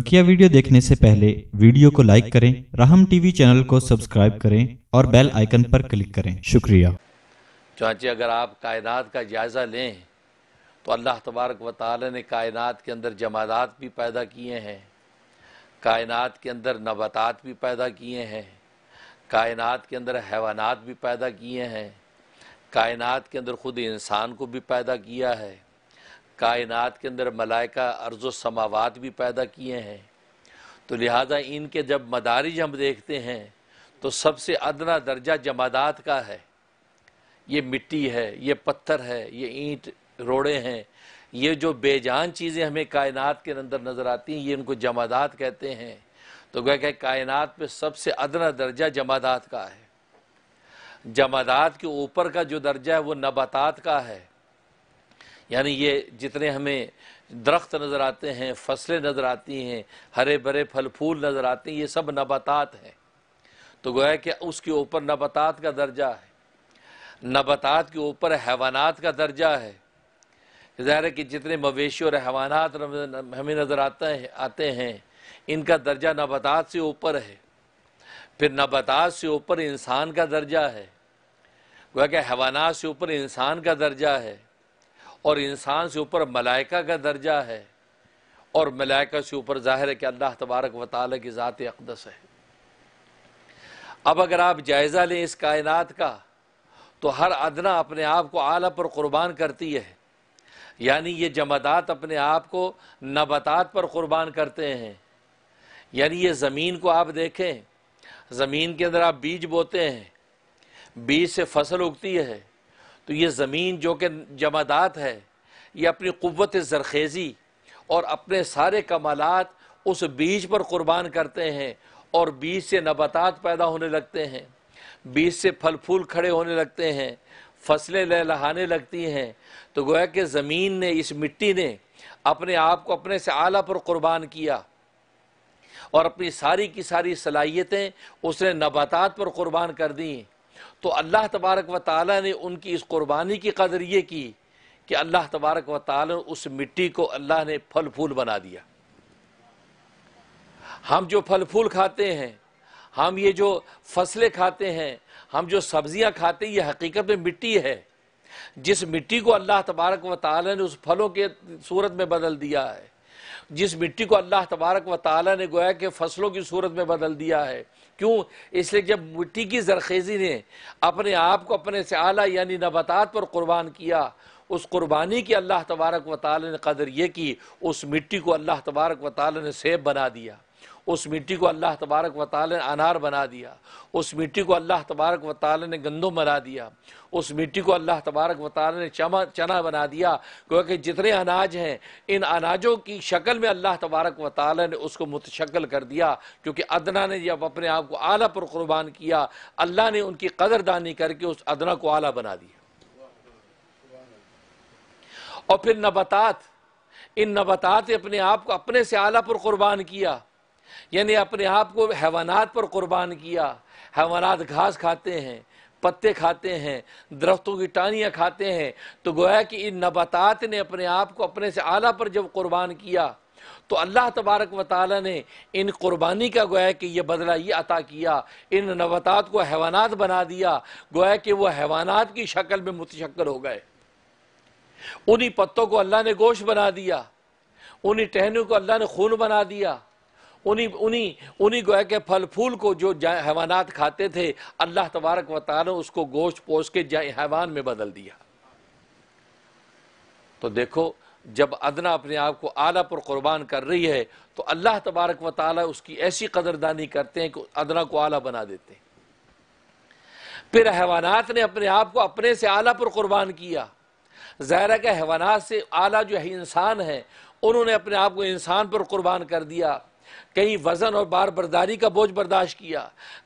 बकिया वीडियो देखने से पहले वीडियो को लाइक करें राहम टीवी चैनल को सब्सक्राइब करें और बेल आइकन पर क्लिक करें शुक्रिया चाँचे अगर आप कायनात का जायज़ा लें तो अल्लाह तबारक व ताल ने कायनात के अंदर जमादात भी पैदा किए हैं कायनात के अंदर नबातात भी पैदा किए हैं कायनात के अंदर हैवानात भी पैदा किए हैं कायनात के अंदर ख़ुद इंसान को भी पैदा किया है कायनात के अंदर मलाइका अर्ज़ समावत भी पैदा किए हैं तो लिहाजा इनके जब मदारज हम देखते हैं तो सबसे अदना दर्जा जमादात का है ये मिट्टी है ये पत्थर है ये ईंट रोड़े हैं ये जो बेजान चीज़ें हमें कायनात के अंदर नज़र आती हैं ये इनको जमादात कहते हैं तो गह कह कायनात पे सबसे अदना दर्जा जमादात का है जमादात के ऊपर का जो दर्जा है वो नबातात का है यानी ये जितने हमें दरख्त नज़र आते हैं फसलें नज़र आती हैं हरे भरे फल फूल नज़र आते हैं ये सब नबातात हैं तो गोया कि उसके ऊपर नबातात का दर्जा है नबातात के ऊपर हैवानात का दर्जा है ज़ाहिर है कि जितने मवेशी और हैवानात हमें नज़र आते हैं आते हैं इनका दर्जा नबातात से ऊपर है फिर नबातात से ऊपर इंसान का दर्जा है गोया कि हैवानात से ऊपर इंसान का दर्जा है और इंसान से ऊपर मलाइका का दर्जा है और मलाइका से ऊपर ज़ाहिर है कि अल्लाह तबारक व की ज़ात अकदस है अब अगर आप जायज़ा लें इस कायनात का तो हर अदना अपने आप को आला पर क़ुरबान करती है यानी ये जमादात अपने आप को नबातात पर क़ुरबान करते हैं यानी ये ज़मीन को आप देखें ज़मीन के अंदर आप बीज बोते हैं बीज से फसल उगती है तो ये ज़मीन जो कि जमादात है ये अपनी क़वत ज़रखेज़ी और अपने सारे कमालत उस बीज पर क़ुरबान करते हैं और बीज से नबातात पैदा होने लगते हैं बीज से फल फूल खड़े होने लगते हैं फसलें लहलहाने लगती हैं तो गोया कि ज़मीन ने इस मिट्टी ने अपने आप को अपने से आला पर क़ुरबान किया और अपनी सारी की सारी सलाहियतें उसने नबातात पर क़ुरबान कर दी तो अल्लाह तबारक व ताली ने उनकी इस कुर्बानी की कदर ये की कि अल्लाह तबारक व ताली उस मिट्टी को अल्लाह ने फल फूल बना दिया हम जो फल फूल खाते हैं हम ये जो फसलें खाते हैं हम जो सब्जियां खाते हैं ये हकीकत में मिट्टी है जिस मिट्टी को अल्लाह तबारक व ताली ने उस फलों के सूरत में बदल दिया है जिस मिट्टी को अल्लाह तबारक व ताली ने गोया कि फसलों की सूरत में बदल दिया है क्यों इसलिए जब मिट्टी की जरखेज़ी ने अपने आप को अपने से आला यानी नबातात पर कुर्बान किया उस कुर्बानी की अल्लाह तबारक व ताली ने कदर ये की उस मिट्टी को अल्लाह तबारक व ताली ने सेब बना दिया उस मिट्टी को अल्लाह तबारक व ताल ने अनार बना दिया उस मिट्टी को अल्लाह तबारक व ताल ने गंदम बना दिया उस मिट्टी को अल्लाह तबारक व ताल ने चमा चना बना दिया क्योंकि जितने अनाज हैं इन अनाजों की शक्ल में अल्लाह तबारक व ताल ने उसको मुतशक्ल कर दिया क्योंकि अदना ने जब अपने आप को आला पर कुर्बान किया अल्लाह ने उनकी कदरदानी करके उस अदना को आला बना दिया और फिर नबतात इन नबतात ने अपने आप को अपने से आला पर कुर्बान किया यानी अपने आप को हैवानात पर कुर्बान किया हैवानात घास खाते हैं पत्ते खाते हैं दरख्तों की टानियाँ खाते हैं तो गोया कि इन नबातात ने अपने आप को अपने से आला पर जब कुर्बान किया तो अल्लाह तबारक व ताली ने इन कुर्बानी का गोया कि यह बदला ये अता किया इन नबातात को हैवानात बना दिया गोया कि वह हैवानात की शक्ल में मुतशक्ल हो गए उन्हीं पत्तों को अल्लाह ने गोश बना दिया उन्हीं टहनियों को अल्लाह ने खून बना दिया उन्हीं उन्हीं उन्हीं गोया के फल फूल को जो हैवानात खाते थे अल्लाह तबारक वाले उसको गोश्त पोष के हैवान में बदल दिया तो देखो जब अदना अपने आप को आला पर कुर्बान कर रही है तो अल्लाह तबारक व उसकी ऐसी कदरदानी करते हैं कि अदना को आला बना देते हैं फिर हैवानात ने अपने आप को अपने से आला पर कुर्बान किया जहरा के हैवानात से आला जो है इंसान है उन्होंने अपने आप को इंसान पर कुर्बान कर दिया कहीं वज़न और बार बर्दारी का बोझ बर्दाश्त किया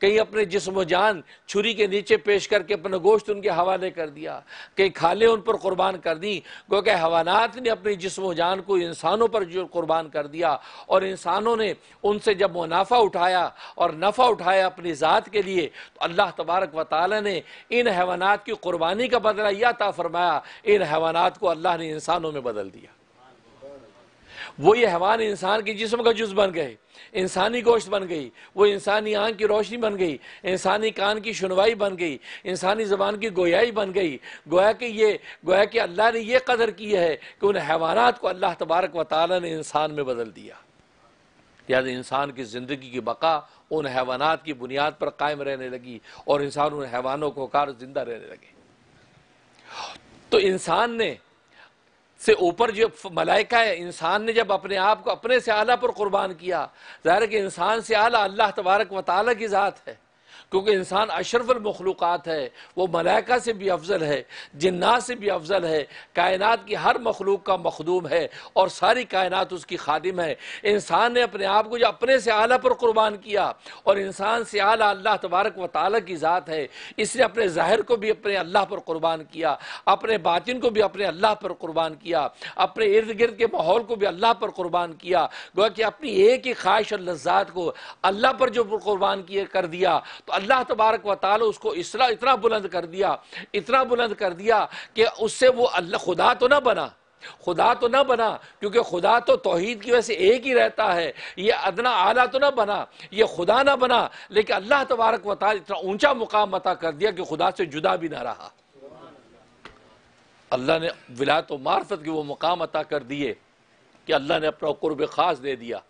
कहीं अपने जिसम जान छुरी के नीचे पेश करके अपना गोश्त उनके हवाले कर दिया कहीं खाले उन पर कुर्बान कर दी क्योंकि हवानात ने अपने जिसम जान को इंसानों पर जो कुर्बान कर दिया और इंसानों ने उनसे जब मुनाफा उठाया और नफ़ा उठाया अपनी ज़ात के लिए तो अल्लाह तबारक व ताली ने इन हैवानात की कुर्बानी का बदला यह ता फरमाया इन हैवानात को अल्लाह ने इंसानों में बदल दिया वो ये हैवान इंसान के जिसम का जुज़ बन गए इंसानी गोश्त बन गई वो इंसानी आँख की रोशनी बन गई इंसानी कान की सुनवाई बन गई इंसानी ज़बान की गोयाई बन गई गोया कि ये गोया कि अल्लाह ने यह कदर की है कि उन हैवानात को अल्लाह तबारक व ताली ने इंसान में बदल दिया यानी इंसान की ज़िंदगी की बका उन हैवानात की बुनियाद पर कायम रहने लगी और इंसान उन हैवानों को कार जिंदा रहने लगे तो इंसान ने से ऊपर जो मलाइका है इंसान ने जब अपने आप को अपने से आला पर कुर्बान किया ज़ाहिर कि इंसान से आला अल्लाह तबारक व ताली की ज़ात है क्योंकि इंसान अशरफलमखलूक़ात है वो मलाइका से भी अफजल है जिन्ना से भी अफजल है कायनात की हर मखलूक का मखदूम है और सारी कायनात उसकी खादिम है इंसान ने अपने आप को जो अपने से आला पर कुर्बान किया और इंसान से आला अल्लाह तबारक व ताल की ज़ात है इसने अपने ज़ाहिर को भी अपने अल्लाह पर कुर्बान किया अपने बातिन को भी अपने अल्लाह पर कुर्बान किया अपने इर्द गिर्द के माहौल को भी अल्लाह पर कुर्बान किया गोया कि अपनी एक ही ख्वाहिश और लज्जात को अल्लाह पर जो कुर्बान किया कर दिया तो अल्लाह तबारक व ताल उसको इसरा इतना बुलंद कर दिया इतना बुलंद कर दिया कि उससे वो अल्लाह खुदा तो ना बना खुदा तो ना बना क्योंकि खुदा तो तोहहीद की वजह से एक ही रहता है ये अदना आला तो ना बना ये खुदा ना बना लेकिन अल्लाह तबारक व ताल इतना ऊंचा मुकाम अता कर दिया कि खुदा से जुदा भी ना रहा अल्लाह ने विलात मार्फत के वो मुकाम अता कर दिए कि अल्लाह ने अपना कुर्ब ख़ास दे दिया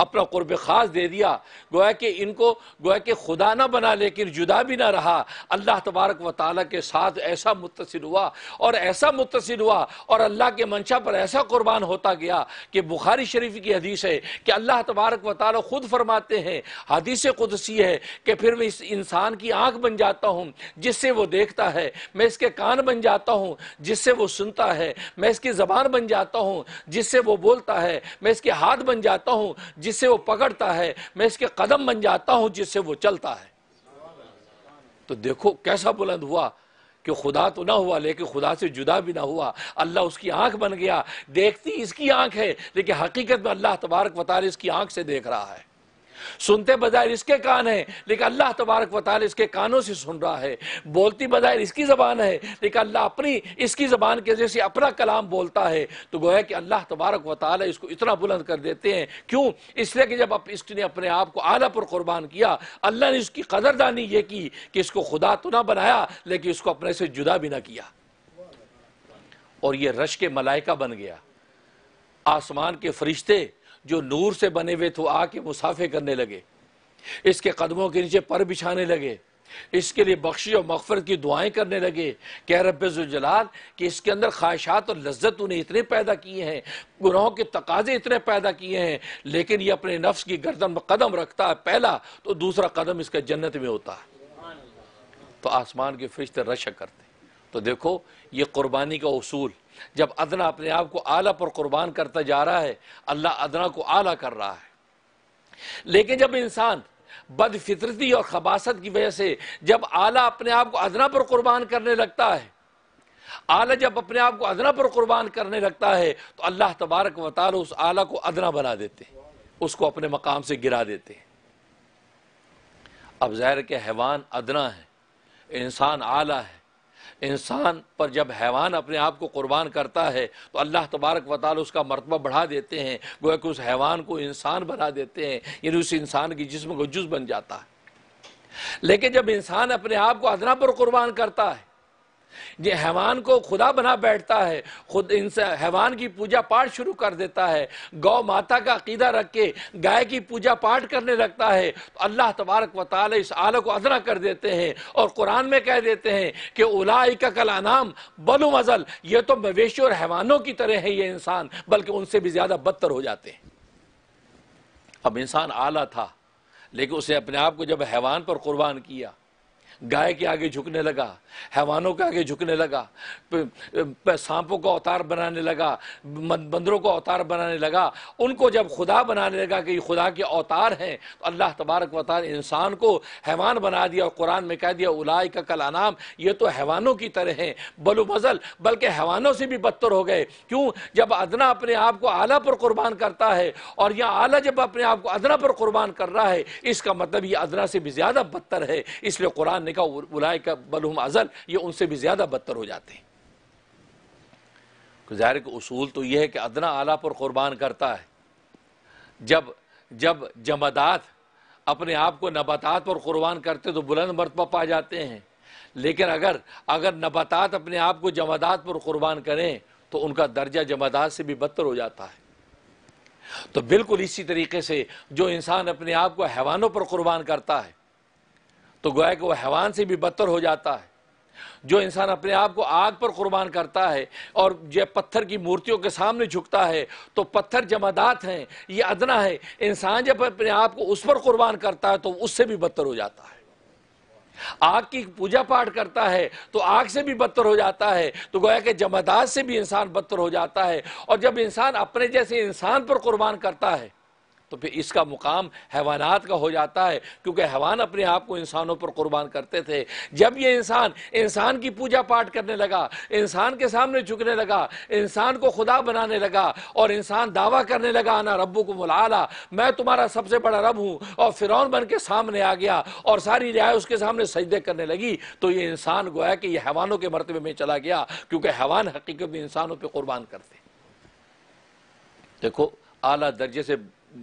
अपना क़ुरब ख़ास दे दिया गोया कि इनको गोया कि खुदा ना बना लेकिन जुदा भी ना रहा अल्लाह तबारक व ताली के साथ ऐसा मुतसर हुआ और ऐसा मुतसर हुआ और अल्लाह के मंशा पर ऐसा कुर्बान होता गया कि बुखारी शरीफ की हदीस है कि अल्लाह तबारक व ताली खुद फरमाते हैं हदीस खुदसी है कि फिर मैं इस इंसान की आँख बन जाता हूँ जिससे वो देखता है मैं इसके कान बन जाता हूँ जिससे वो सुनता है मैं इसकी ज़बान बन जाता हूँ जिससे वो बोलता है मैं इसके हाथ बन जाता हूँ जिसे वो पकड़ता है मैं इसके कदम बन जाता हूं जिससे वो चलता है तो देखो कैसा बुलंद हुआ कि खुदा तो ना हुआ लेकिन खुदा से जुदा भी ना हुआ अल्लाह उसकी आंख बन गया देखती इसकी आंख है लेकिन हकीकत में अल्लाह तबारक वताल इसकी आंख से देख रहा है सुनते बजाय इसके कान है लेकिन अल्लाह तबारक वाल इसके कानों से सुन रहा है बोलती बजाय इसकी ज़बान है लेकिन अल्लाह अपनी इसकी ज़बान के जैसे अपना कलाम बोलता है तो गोया कि अल्लाह तबारक वाल इसको इतना बुलंद कर देते हैं क्यों इसलिए कि जब अप इसने अपने आप को आला पर कुर्बान किया अल्लाह ने इसकी कदरदानी यह की कि इसको खुदा तो ना बनाया लेकिन इसको अपने से जुदा भी ना किया और यह रश के मलाइका बन गया आसमान के फरिश्ते जो नूर से बने हुए तो आके मुसाफे करने लगे इसके कदमों के नीचे पर बिछाने लगे इसके लिए बख्शी और मकफर की दुआएं करने लगे कह रबाल कि इसके अंदर ख्वाहिशात और लज्जत उन्हें इतने पैदा किए हैं गुनाहों के तकाजे इतने पैदा किए हैं लेकिन ये अपने नफ्स की गर्दन में कदम रखता है पहला तो दूसरा कदम इसका जन्नत में होता है तो आसमान के फिश्ते रशक करते तो देखो ये क़ुरबानी का असूल जब अदना अपने आप को आला पर कुर्बान करता जा रहा है अल्लाह अदना को आला कर रहा है लेकिन जब इंसान बदफितरती और खबासत की वजह से जब आला अपने आप को अदना पर कुर्बान करने लगता है आला जब अपने आप को अदना पर कुर्बान करने लगता है तो अल्लाह तबारक वाल उस आला को अदना बना देते हैं उसको अपने मकाम से गिरा देते हैं अब ज़ाहिर के हैवान अदना है इंसान आला है इंसान पर जब हैवान अपने आप को कुर्बान करता है तो अल्लाह तबारक वाल उसका मरतबा बढ़ा देते हैं गोया कि उस हैवान को इंसान बना देते हैं यानी उस इंसान की जिसम को जुज बन जाता है लेकिन जब इंसान अपने आप को अदना पर कुर्बान करता है ये हैवान को खुदा बना बैठता है खुद इनसे हैवान की पूजा पाठ शुरू कर देता है गौ माता का अकीदा रख के गाय की पूजा पाठ करने लगता है तो अल्लाह तबारक व इस आलो को अदरा कर देते हैं और कुरान में कह देते हैं कि उलाई का कला नाम बलो मजल ये तो मवेशी और हैवानों की तरह है ये इंसान बल्कि उनसे भी ज़्यादा बदतर हो जाते हैं अब इंसान आला था लेकिन उसने अपने आप को जब हैवान पर कुर्बान किया गाय के आगे झुकने लगा हैवानों के आगे झुकने लगा सांपों का अवतार बनाने लगा बंदरों को अवतार बनाने लगा उनको जब खुदा बनाने लगा कि खुदा के अवतार हैं तो अल्लाह तबारक वाल इंसान को हैवान बना दिया और कुरान में कह दिया उलाय का कल अनाम ये तो हैवानों की तरह हैं बलो मजल बल्कि हैवानों से भी बदतर हो गए क्यों जब अदना अपने आप को आला पर कुर्बान करता है और यह आला जब अपने आप को अदना पर कुर्बान कर रहा है इसका मतलब ये अदना से भी ज़्यादा बदतर है इसलिए कुरान ने कहा बुलाए का बलहम अजल ये उनसे भी ज़्यादा बदतर हो जाते हैं ज़ाहिर का असूल तो यह है कि अदना आला पर क़ुरबान करता है जब जब जमदात अपने आप को नबातात पर क़ुरबान करते तो बुलंद मरतबा पा जाते हैं लेकिन अगर अगर नबातात अपने आप को जमादात पर क़ुरबान करें तो उनका दर्जा जमादात से भी बदतर हो जाता है तो बिल्कुल इसी तरीके से जो इंसान अपने आप को हैवानों पर क़ुरबान करता है तो गोया कि वह हैवान से भी बदतर हो जाता है जो इंसान अपने आप को आग पर कुर्बान करता है और जब पत्थर की मूर्तियों के सामने झुकता है तो पत्थर जमादात हैं ये अदना है इंसान जब अपने आप को उस पर कुर्बान करता है तो उससे भी बदतर हो जाता है आग की पूजा पाठ करता है तो आग से भी बदतर हो जाता है तो गोया के जमादात से भी इंसान बदतर हो जाता है और जब इंसान अपने जैसे इंसान पर कुर्बान करता है तो फिर इसका मुकाम हैवानात का हो जाता है क्योंकि हैवान अपने आप को इंसानों पर कुर्बान करते थे जब ये इंसान इंसान की पूजा पाठ करने लगा इंसान के सामने झुकने लगा इंसान को खुदा बनाने लगा और इंसान दावा करने लगा आना रब्बू को मुलाला मैं तुम्हारा सबसे बड़ा रब हूँ और फिरौन बन के सामने आ गया और सारी रियाय उसके सामने सजदे करने लगी तो ये इंसान गोया कि यह हैवानों के मरतबे में चला गया क्योंकि हैवान हकीकत में इंसानों पर कुर्बान करते देखो आला दर्जे से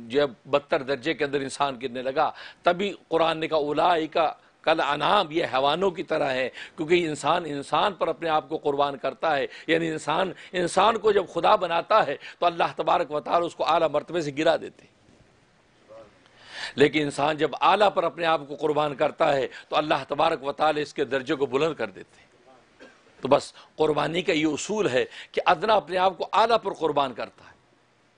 जो है बदतर दर्जे के अंदर इंसान गिरने लगा तभी कुरान ने कहा उलाई का कल अनाम ये हैवानों की तरह है क्योंकि इंसान इंसान पर अपने आप को कुर्बान करता है यानी इंसान इंसान को जब खुदा बनाता है तो अल्लाह तबारक वाल उसको आला मरतबे से गिरा देते लेकिन इंसान जब आला पर अपने आप को कुर्बान करता है तो अल्लाह तबारक वाल इसके दर्जे को बुलंद कर देते तो बस कुर्बानी का ये उसूल है कि अदना अपने आप को आला पर कुर्बान करता है